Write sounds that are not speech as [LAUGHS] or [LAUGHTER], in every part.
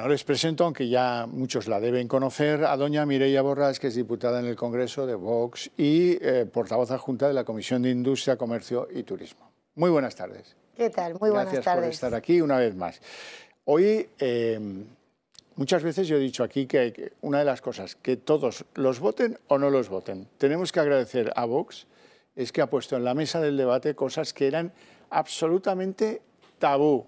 Bueno, les presento, aunque ya muchos la deben conocer, a doña Mireia Borrás, que es diputada en el Congreso de Vox y eh, portavoz adjunta de la Comisión de Industria, Comercio y Turismo. Muy buenas tardes. ¿Qué tal? Muy buenas tardes. Gracias por estar aquí una vez más. Hoy, eh, muchas veces yo he dicho aquí que una de las cosas, que todos los voten o no los voten, tenemos que agradecer a Vox, es que ha puesto en la mesa del debate cosas que eran absolutamente tabú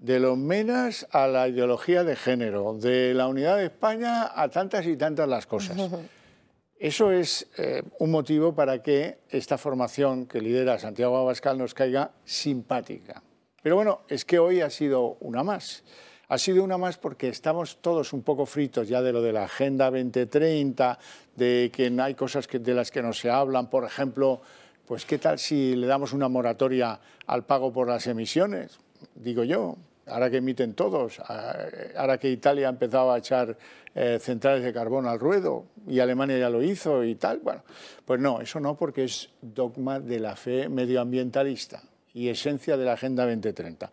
de los menas a la ideología de género, de la unidad de España a tantas y tantas las cosas. [LAUGHS] Eso es eh, un motivo para que esta formación que lidera Santiago Abascal nos caiga simpática. Pero bueno, es que hoy ha sido una más. Ha sido una más porque estamos todos un poco fritos ya de lo de la Agenda 2030, de que hay cosas de las que no se hablan, por ejemplo, pues qué tal si le damos una moratoria al pago por las emisiones, digo yo, ahora que emiten todos, ahora que Italia empezaba a echar eh, centrales de carbón al ruedo y Alemania ya lo hizo y tal, bueno, pues no, eso no porque es dogma de la fe medioambientalista y esencia de la Agenda 2030.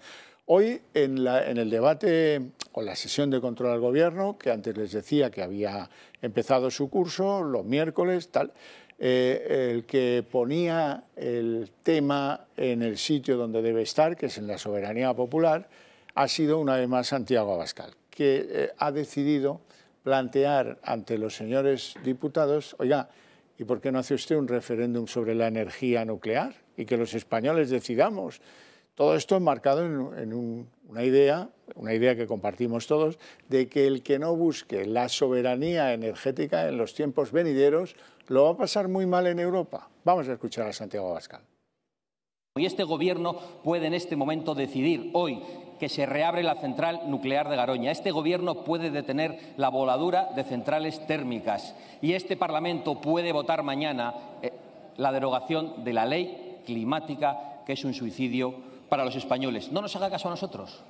Hoy en, el debate o la sesión de control al gobierno, que antes les decía que había empezado su curso los miércoles, tal, eh, el que ponía el tema en el sitio donde debe estar, que es en la soberanía popular, ha sido una vez más Santiago Abascal, que eh, ha decidido plantear ante los señores diputados, oiga, ¿y por qué no hace usted un referéndum sobre la energía nuclear y que los españoles decidamos? Todo esto enmarcado en, una idea, una idea que compartimos todos, de que el que no busque la soberanía energética en los tiempos venideros lo va a pasar muy mal en Europa. Vamos a escuchar a Santiago Abascal. Y este gobierno puede en este momento decidir hoy que se reabre la central nuclear de Garoña. Este Gobierno puede detener la voladura de centrales térmicas y este Parlamento puede votar mañana eh, la derogación de la ley climática, que es un suicidio para los españoles. No nos haga caso a nosotros.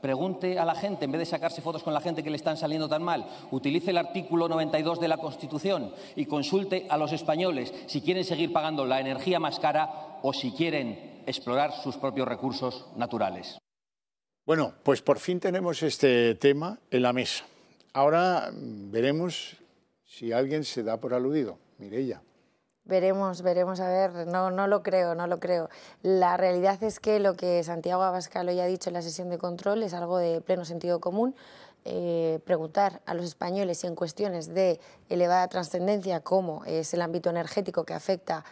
Pregunte a la gente, en vez de sacarse fotos con la gente que le están saliendo tan mal, utilice el artículo 92 de la Constitución y consulte a los españoles si quieren seguir pagando la energía más cara o si quieren explorar sus propios recursos naturales. Bueno, pues por fin tenemos este tema en la mesa. Ahora veremos si alguien se da por aludido. Mirella. Veremos, veremos, a ver, no, no lo creo, no lo creo. La realidad es que lo que Santiago Abascal hoy ha dicho en la sesión de control es algo de pleno sentido común. Eh, preguntar a los españoles si en cuestiones de elevada trascendencia, como es el ámbito energético que afecta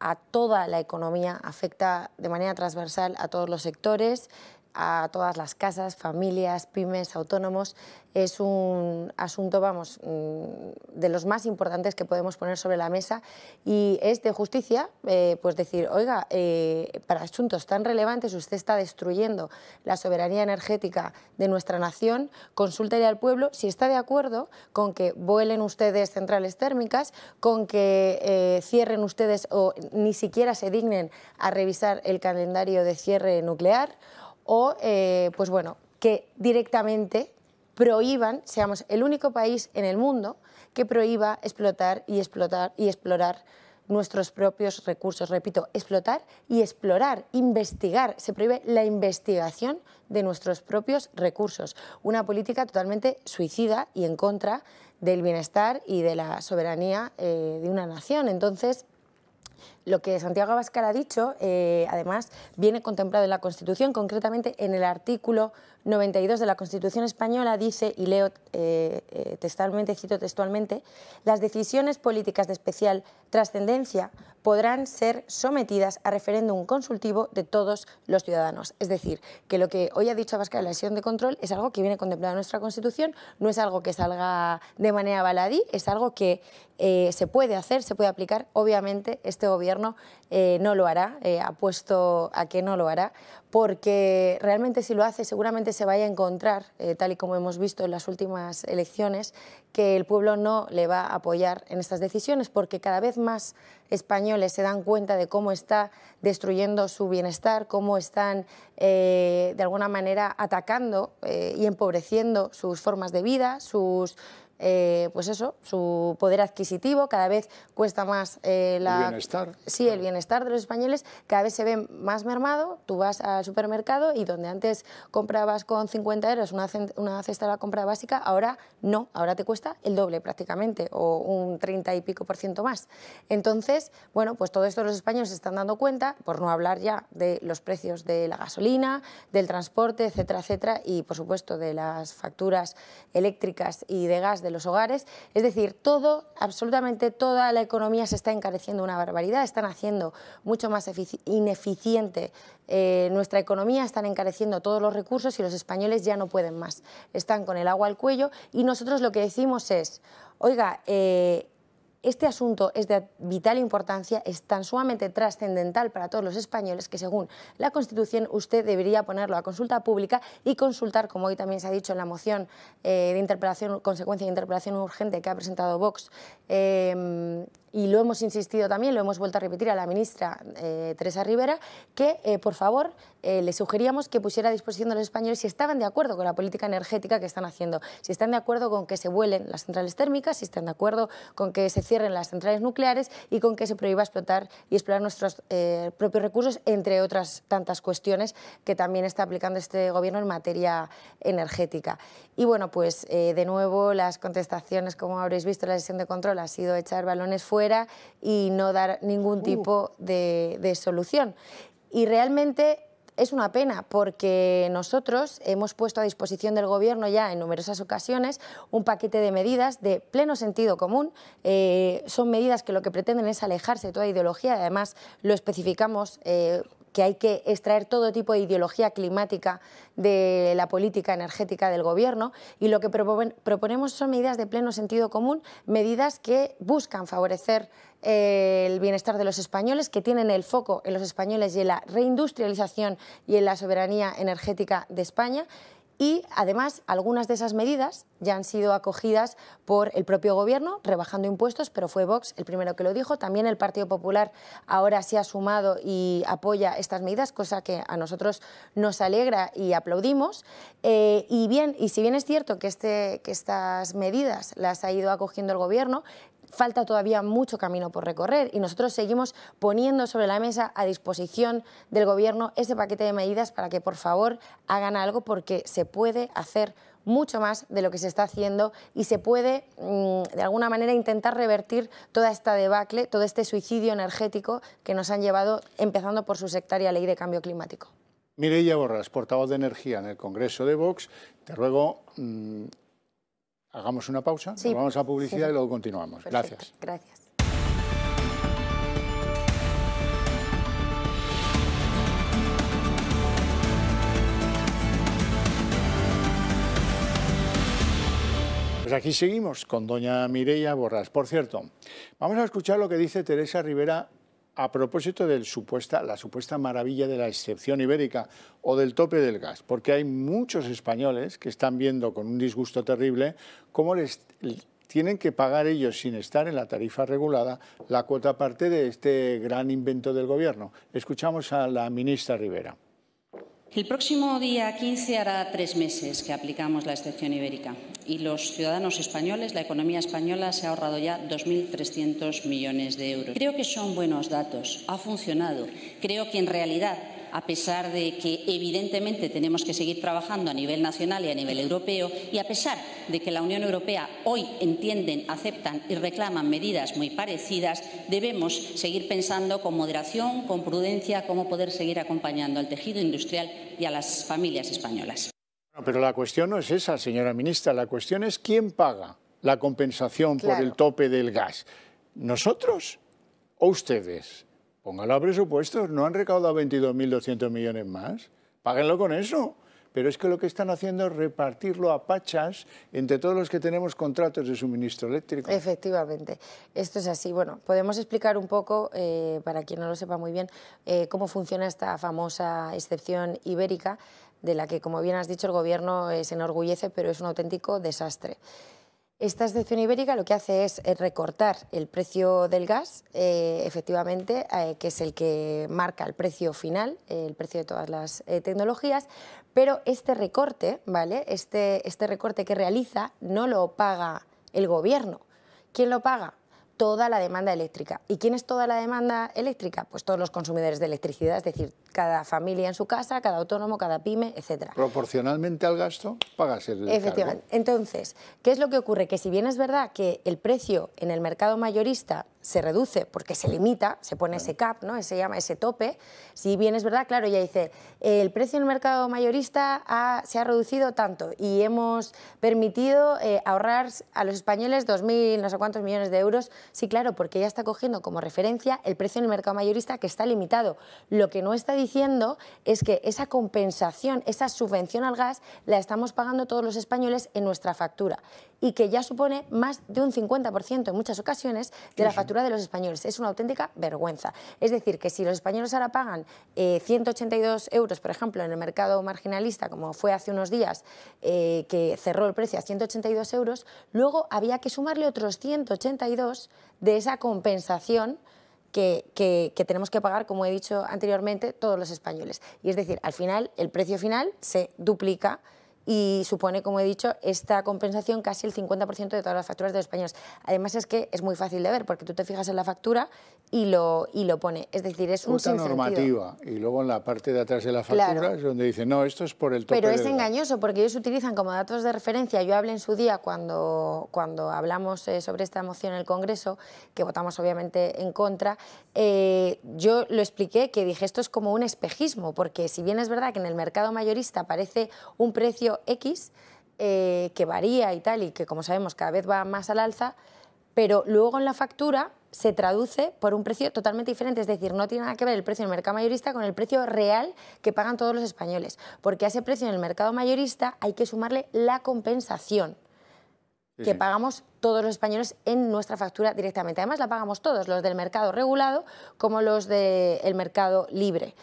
a toda la economía, afecta de manera transversal a todos los sectores, a todas las casas, familias, pymes, autónomos. Es un asunto, vamos, mm, de los más importantes que podemos poner sobre la mesa y es de justicia, eh, pues decir, oiga, eh, para asuntos tan relevantes usted está destruyendo la soberanía energética de nuestra nación, consúltele al pueblo si está de acuerdo con que vuelen ustedes centrales térmicas, con que eh, cierren ustedes o ni siquiera se dignen a revisar el calendario de cierre nuclear o, eh, pues bueno, que directamente prohíban, seamos el único país en el mundo que prohíba explotar y explotar y explorar nuestros propios recursos. Repito, explotar y explorar, investigar. Se prohíbe la investigación de nuestros propios recursos. Una política totalmente suicida y en contra del bienestar y de la soberanía eh, de una nación. Entonces, lo que Santiago Abascal ha dicho, eh, además, viene contemplado en la Constitución, concretamente en el artículo 92 de la Constitución española dice, y leo eh, eh, textualmente, cito textualmente, las decisiones políticas de especial trascendencia podrán ser sometidas a referéndum consultivo de todos los ciudadanos. Es decir, que lo que hoy ha dicho Abascal, la sesión de control, es algo que viene contemplado en nuestra Constitución, no es algo que salga de manera baladí, es algo que eh, se puede hacer, se puede aplicar. Obviamente, este Gobierno no lo hará, apuesto a que no lo hará, porque realmente si lo hace, seguramente se vaya a encontrar, eh, tal y como hemos visto en las últimas elecciones, que el pueblo no le va a apoyar en estas decisiones, porque cada vez más españoles se dan cuenta de cómo está destruyendo su bienestar, cómo están eh, de alguna manera atacando eh, y empobreciendo sus formas de vida, sus, eh, pues eso, su poder adquisitivo, cada vez cuesta más eh, El bienestar. Sí, el bienestar de los españoles cada vez se ve más mermado. Tú vas al supermercado y donde antes comprabas con 50 euros una, una cesta de la compra básica, ahora no, ahora te cuesta el doble prácticamente o un 30 y pico por ciento más. Entonces, bueno, pues todo esto los españoles se están dando cuenta, por no hablar ya de los precios de la gasolina, del transporte, etcétera, etcétera, y por supuesto de las facturas eléctricas y de gas de los hogares. Es decir, todo, absolutamente toda la economía se está encareciendo una barbaridad, están haciendo mucho más ineficiente eh, nuestra economía, están encareciendo todos los recursos y los españoles ya no pueden más. Están con el agua al cuello y nosotros lo que decimos es, oiga, eh, este asunto es de vital importancia, es tan sumamente trascendental para todos los españoles que según la Constitución usted debería ponerlo a consulta pública y consultar, como hoy también se ha dicho en la moción eh, de interpelación, consecuencia de interpelación urgente que ha presentado Vox, eh, y lo hemos insistido también, lo hemos vuelto a repetir a la ministra eh, Teresa Rivera, que eh, por favor eh, le sugeríamos que pusiera a disposición de los españoles si estaban de acuerdo con la política energética que están haciendo, si están de acuerdo con que se vuelen las centrales térmicas, si están de acuerdo con que se cierren las centrales nucleares y con que se prohíba explotar y explorar nuestros propios recursos, entre otras tantas cuestiones que también está aplicando este gobierno en materia energética. Y bueno, pues de nuevo las contestaciones, como habréis visto la sesión de control, ha sido echar balones fuera y no dar ningún uh. tipo de, solución. Y realmente es una pena porque nosotros hemos puesto a disposición del Gobierno ya en numerosas ocasiones un paquete de medidas de pleno sentido común. Eh, son medidas que lo que pretenden es alejarse de toda ideología, además lo especificamos eh, que hay que extraer todo tipo de ideología climática de la política energética del Gobierno y lo que proponemos son medidas de pleno sentido común, medidas que buscan favorecer eh, el bienestar de los españoles, que tienen el foco en los españoles y en la reindustrialización y en la soberanía energética de España y además algunas de esas medidas ya han sido acogidas por el propio gobierno rebajando impuestos, pero fue Vox el primero que lo dijo, también el Partido Popular ahora se ha sumado y apoya estas medidas, cosa que a nosotros nos alegra y aplaudimos. Eh, y, bien, y si bien es cierto que, este, que estas medidas las ha ido acogiendo el gobierno, falta todavía mucho camino por recorrer y nosotros seguimos poniendo sobre la mesa a disposición del Gobierno ese paquete de medidas para que por favor hagan algo porque se puede hacer mucho más de lo que se está haciendo y se puede, mm, de alguna manera, intentar revertir toda esta debacle, todo este suicidio energético que nos han llevado, empezando por su sectaria ley de cambio climático. Mireia Borras, portavoz de Energía en el Congreso de Vox, te ruego mm, hagamos una pausa, volvamos vamos a publicidad y luego continuamos. Gracias. Gracias. Pues aquí seguimos con doña Mireia Borras. Por cierto, vamos a escuchar lo que dice Teresa Rivera a propósito de supuesta, la supuesta maravilla de la excepción ibérica o del tope del gas, porque hay muchos españoles que están viendo con un disgusto terrible cómo les tienen que pagar ellos, sin estar en la tarifa regulada, la cuota parte de este gran invento del gobierno. Escuchamos a la ministra Rivera. El próximo día 15 hará tres meses que aplicamos la excepción ibérica y los ciudadanos españoles, la economía española se ha ahorrado ya 2.300 millones de euros. Creo que son buenos datos, ha funcionado. Creo que en realidad a pesar de que evidentemente tenemos que seguir trabajando a nivel nacional y a nivel europeo, y a pesar de que la Unión Europea hoy entienden, aceptan y reclaman medidas muy parecidas, debemos seguir pensando con moderación, con prudencia, cómo poder seguir acompañando al tejido industrial y a las familias españolas. pero la cuestión no es esa, señora ministra, la cuestión es quién paga la compensación por el tope del gas. ¿Nosotros o ustedes? Póngalo a presupuestos, no han recaudado 22.200 millones más, páguenlo con eso. Pero es que lo que están haciendo es repartirlo a pachas entre todos los que tenemos contratos de suministro eléctrico. Efectivamente, esto es así. Bueno, podemos explicar un poco, eh, para quien no lo sepa muy bien, eh, cómo funciona esta famosa excepción ibérica, de la que, como bien has dicho, el Gobierno eh, se enorgullece, pero es un auténtico desastre. Esta excepción ibérica lo que hace es eh, recortar el precio del gas, eh, efectivamente, eh, que es el que marca el precio final, el precio de todas las tecnologías, pero este recorte, ¿vale? Este, este recorte que realiza no lo paga el gobierno. ¿Quién lo paga? Toda la demanda eléctrica. ¿Y quién es toda la demanda eléctrica? Pues todos los consumidores de electricidad, es decir, cada familia en su casa, cada autónomo, cada pyme, etc. Proporcionalmente al gasto, pagas el Efectivamente. Entonces, ¿qué es lo que ocurre? Que si bien es verdad que el precio en el mercado mayorista se reduce porque se limita, se pone ese cap, ¿no? se llama ese tope, si bien es verdad, claro, ya dice, el precio en el mercado mayorista se ha reducido tanto y hemos permitido eh, ahorrar a los españoles 2.000, no sé cuántos millones de euros, sí, claro, porque ya está cogiendo como referencia el precio en el mercado mayorista que está limitado. Lo que no está diciendo es que esa compensación, esa subvención al gas, la estamos pagando todos los españoles en nuestra factura y que ya supone más de un 50% en muchas ocasiones de la factura de los españoles. Es una auténtica vergüenza. Es decir, que si los españoles ahora pagan 182 eh, euros, por ejemplo, en el mercado marginalista, como fue hace unos días, eh, que cerró el precio a 182 euros, luego había que sumarle otros 182 de esa compensación que, tenemos que pagar, como he dicho anteriormente, todos los españoles. Y es decir, al final el precio final se duplica y supone, como he dicho, esta compensación casi el 50% de todas las facturas de los españoles. Además es que es muy fácil de ver porque tú te fijas en la factura y lo, y lo pone. Es decir, es una normativa y luego en la parte de atrás de la factura es donde dice, no, esto es por el tope Pero es engañoso porque ellos utilizan como datos de referencia, yo hablé en su día cuando, cuando hablamos eh, sobre esta moción en el Congreso, que votamos obviamente en contra, eh, yo lo expliqué que dije, esto es como un espejismo porque si bien es verdad que en el mercado mayorista aparece un precio X, eh, que varía y tal, y que como sabemos cada vez va más al alza, pero luego en la factura se traduce por un precio totalmente diferente, es decir, no tiene nada que ver el precio en el mercado mayorista con el precio real que pagan todos los españoles, porque a ese precio en el mercado mayorista hay que sumarle la compensación que pagamos todos los españoles en nuestra factura directamente. Además la pagamos todos, los del mercado regulado como los del mercado libre.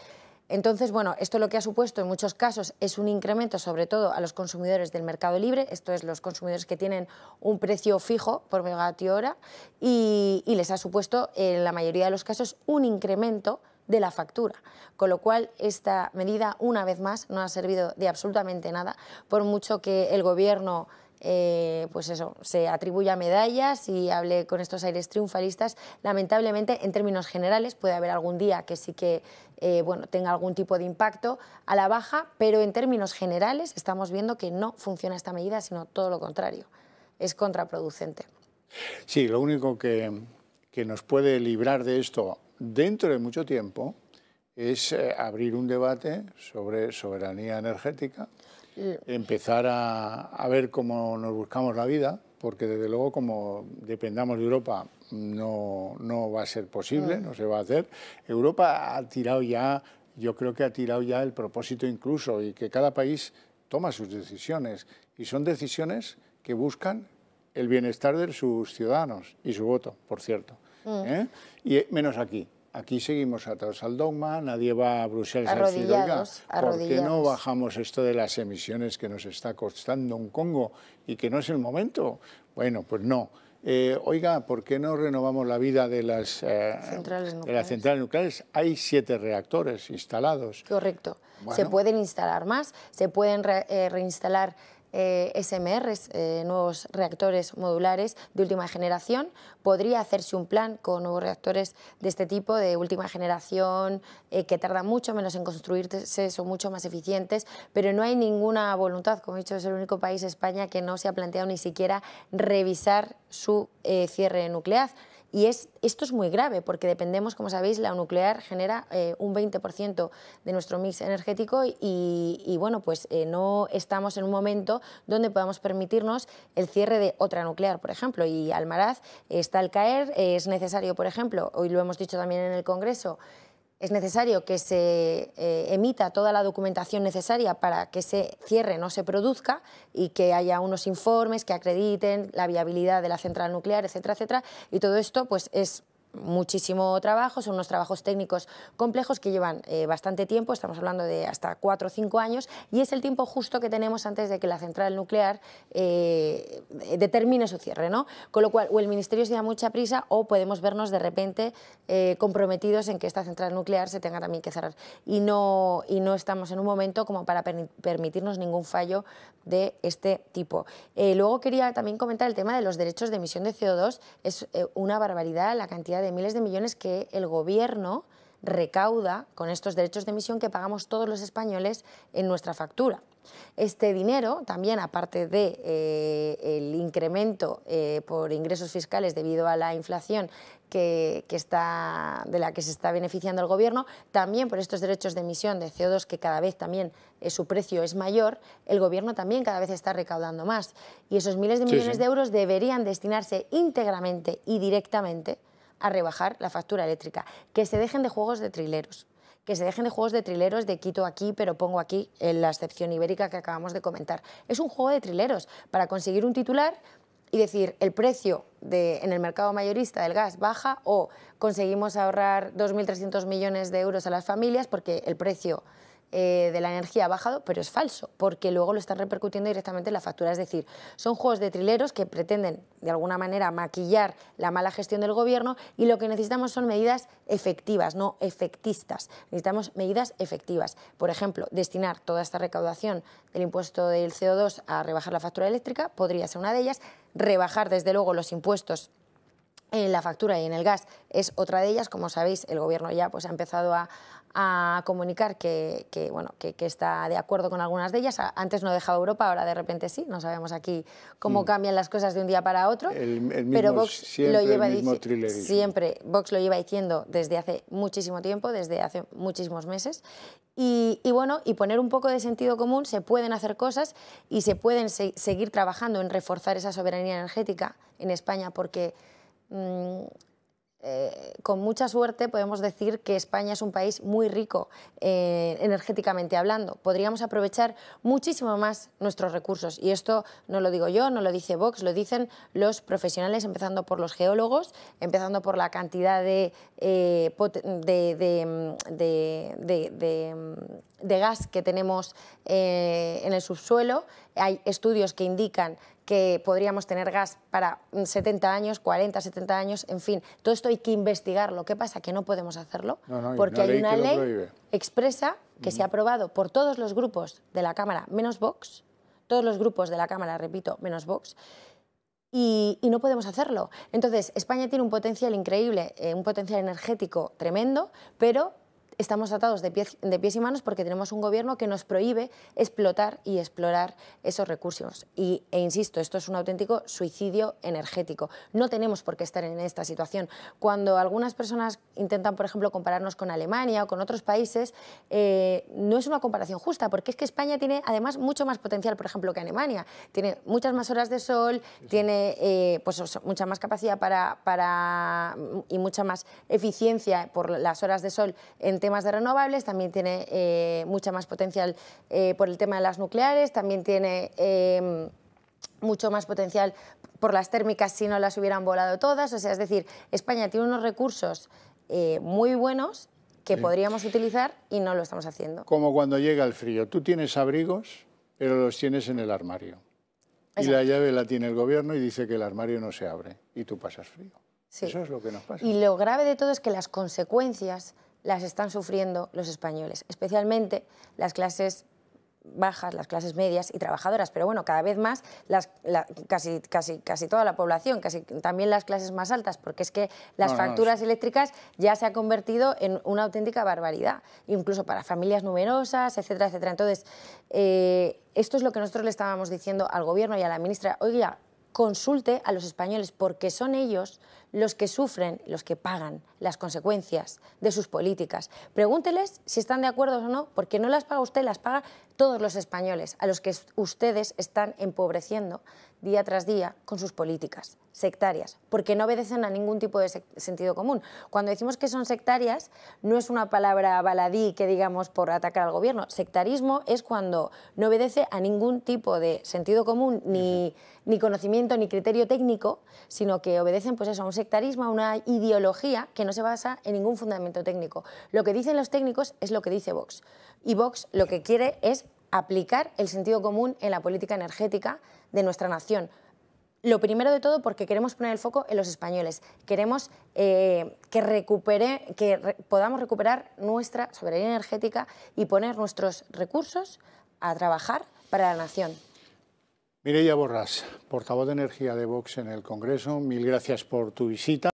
Entonces, bueno, esto lo que ha supuesto en muchos casos es un incremento sobre todo a los consumidores del mercado libre, esto es los consumidores que tienen un precio fijo por megavatio hora y les ha supuesto en la mayoría de los casos un incremento de la factura. Con lo cual, esta medida, una vez más, no ha servido de absolutamente nada, por mucho que el Gobierno eh, pues eso, se atribuye a medallas y hable con estos aires triunfalistas. Lamentablemente, en términos generales, puede haber algún día que sí que eh, bueno, tenga algún tipo de impacto a la baja, pero en términos generales estamos viendo que no funciona esta medida, sino todo lo contrario. Es contraproducente. Sí, lo único que, nos puede librar de esto dentro de mucho tiempo es eh, abrir un debate sobre soberanía energética empezar a, ver cómo nos buscamos la vida, porque desde luego como dependamos de Europa no, va a ser posible, mm. no se va a hacer. Europa ha tirado ya, yo creo que ha tirado ya el propósito incluso y que cada país toma sus decisiones y son decisiones que buscan el bienestar de sus ciudadanos y su voto, por cierto. Mm. ¿eh? Y menos aquí, Aquí seguimos atados al dogma, nadie va a Bruselas a decir, ¿por qué no bajamos esto de las emisiones que nos está costando un Congo y que no es el momento? Bueno, pues no. Eh, oiga, ¿por qué no renovamos la vida de las, eh, centrales nucleares? Hay siete reactores instalados. Correcto. Se pueden instalar más, se pueden eh, reinstalar eh, SMRs, eh, nuevos reactores modulares de última generación. Podría hacerse un plan con nuevos reactores de este tipo, de última generación, eh, que tardan mucho menos en construirse, son mucho más eficientes, pero no hay ninguna voluntad, como he dicho, es el único país, España, que no se ha planteado ni siquiera revisar su eh, cierre nuclear. Y es, esto es muy grave porque dependemos, como sabéis, la nuclear genera eh, un 20% de nuestro mix energético y, bueno, pues eh, no estamos en un momento donde podamos permitirnos el cierre de otra nuclear, por ejemplo. Y Almaraz está al caer, es necesario, por ejemplo, hoy lo hemos dicho también en el Congreso, es necesario que se eh, emita toda la documentación necesaria para que ese cierre no se produzca y que haya unos informes que acrediten la viabilidad de la central nuclear, etcétera, etcétera. Y todo esto pues, es muchísimo trabajo, son unos trabajos técnicos complejos que llevan eh, bastante tiempo, estamos hablando de hasta cuatro o cinco años, y es el tiempo justo que tenemos antes de que la central nuclear eh, determine su cierre. ¿no? Con lo cual, o el Ministerio se da mucha prisa o podemos vernos de repente eh, comprometidos en que esta central nuclear se tenga también que cerrar. Y no, y no estamos en un momento como para permitirnos ningún fallo de este tipo. luego quería también comentar el tema de los derechos de emisión de CO2, es una barbaridad la cantidad de miles de millones que el gobierno recauda con estos derechos de emisión que pagamos todos los españoles en nuestra factura. Este dinero, también aparte del de, eh, incremento eh, por ingresos fiscales debido a la inflación que, está, de la que se está beneficiando el Gobierno, también por estos derechos de emisión de CO2 que cada vez también eh, su precio es mayor, el Gobierno también cada vez está recaudando más. Y esos miles de millones de euros deberían destinarse íntegramente y directamente a rebajar la factura eléctrica, que se dejen de juegos de trileros que se dejen de juegos de trileros de quito aquí, pero pongo aquí en la excepción ibérica que acabamos de comentar. Es un juego de trileros. Para conseguir un titular y decir el precio en el mercado mayorista del gas baja o conseguimos ahorrar 2.300 millones de euros a las familias porque el precio eh, de la energía ha bajado, pero es falso, porque luego lo están repercutiendo directamente en la factura. Es decir, son juegos de trileros que pretenden, de alguna manera, maquillar la mala gestión del gobierno y lo que necesitamos son medidas efectivas, no efectistas. Necesitamos medidas efectivas. Por ejemplo, destinar toda esta recaudación del impuesto del CO2 a rebajar la factura eléctrica podría ser una de ellas. Rebajar, desde luego, los impuestos en eh, la factura y en el gas es otra de ellas. Como sabéis, el Gobierno ya pues, ha empezado a, comunicar que, bueno, que, está de acuerdo con algunas de ellas. Antes no dejaba Europa, ahora de repente sí. No sabemos aquí cómo mm. cambian las cosas de un día para otro. pero Vox lo lleva diciendo siempre. lo diciendo desde hace muchísimo tiempo, desde hace muchísimos meses. Y, bueno, y poner un poco de sentido común, se pueden hacer cosas y se pueden seguir trabajando en reforzar esa soberanía energética en España porque Mm, eh, con mucha suerte podemos decir que España es un país muy rico eh, energéticamente hablando. Podríamos aprovechar muchísimo más nuestros recursos y esto no lo digo yo, no lo dice Vox, lo dicen los profesionales, empezando por los geólogos, empezando por la cantidad de gas que tenemos eh, en el subsuelo hay estudios que indican que podríamos tener gas para 70 mm, años, 40, 70 años, en fin. Todo esto hay que investigarlo. ¿Qué pasa? Que no podemos hacerlo porque hay una ley, expresa que se ha aprobado por todos los grupos de la Cámara, menos Vox, todos los grupos de la Cámara, repito, menos Vox, y, no podemos hacerlo. Entonces, España tiene un potencial increíble, eh, un potencial energético tremendo, pero estamos atados de pies, de pies, y manos porque tenemos un gobierno que nos prohíbe explotar y explorar esos recursos. e insisto, esto es un auténtico suicidio energético. No tenemos por qué estar en esta situación. Cuando algunas personas intentan, por ejemplo, compararnos con Alemania o con otros países, eh, no es una comparación justa, porque es que España tiene además mucho más potencial, por ejemplo, que Alemania. Tiene muchas más horas de sol, tiene eh, pues, mucha más capacidad para, para, y mucha más eficiencia por las horas de sol temas de renovables, también tiene eh, mucha más potencial eh, por el tema de las nucleares, también tiene em, mucho más potencial por las térmicas si no las hubieran volado todas. O sea, es decir, España tiene unos recursos eh, muy buenos que podríamos utilizar y no lo estamos haciendo. Como cuando llega el frío. Tú tienes abrigos, pero los tienes en el armario. Y la llave la tiene el gobierno y dice que el armario no se abre y tú pasas frío. Eso es lo que nos pasa. Y lo grave de todo es que las consecuencias las están sufriendo los españoles, especialmente las clases bajas, las clases medias y trabajadoras, pero bueno, cada vez más las, casi, casi, toda la población, casi también las clases más altas, porque es que las facturas eléctricas ya se ha convertido en una auténtica barbaridad, incluso para familias numerosas, etcétera, etcétera. Entonces, eh, esto es lo que nosotros le estábamos diciendo al Gobierno y a la ministra, oiga, consulte a los españoles porque son ellos los que sufren, los que pagan las consecuencias de sus políticas. Pregúnteles si están de acuerdo o no, porque no las paga usted, las paga todos los españoles, a los que ustedes están empobreciendo día tras día con sus políticas sectarias, porque no obedecen a ningún tipo de sentido común. Cuando decimos que son sectarias, no es una palabra baladí que digamos por atacar al gobierno. Sectarismo es cuando no obedece a ningún tipo de sentido común, ni, conocimiento, ni criterio técnico, sino que obedecen pues eso, a un sectarismo, a una ideología que no se basa en ningún fundamento técnico. Lo que dicen los técnicos es lo que dice Vox. Y Vox lo que quiere es aplicar el sentido común en la política energética de nuestra nación, lo primero de todo porque queremos poner el foco en los españoles. Queremos eh, que, que podamos recuperar nuestra soberanía energética y poner nuestros recursos a trabajar para la nación. Mireia Borras, portavoz de Energía de Vox en el Congreso, mil gracias por tu visita.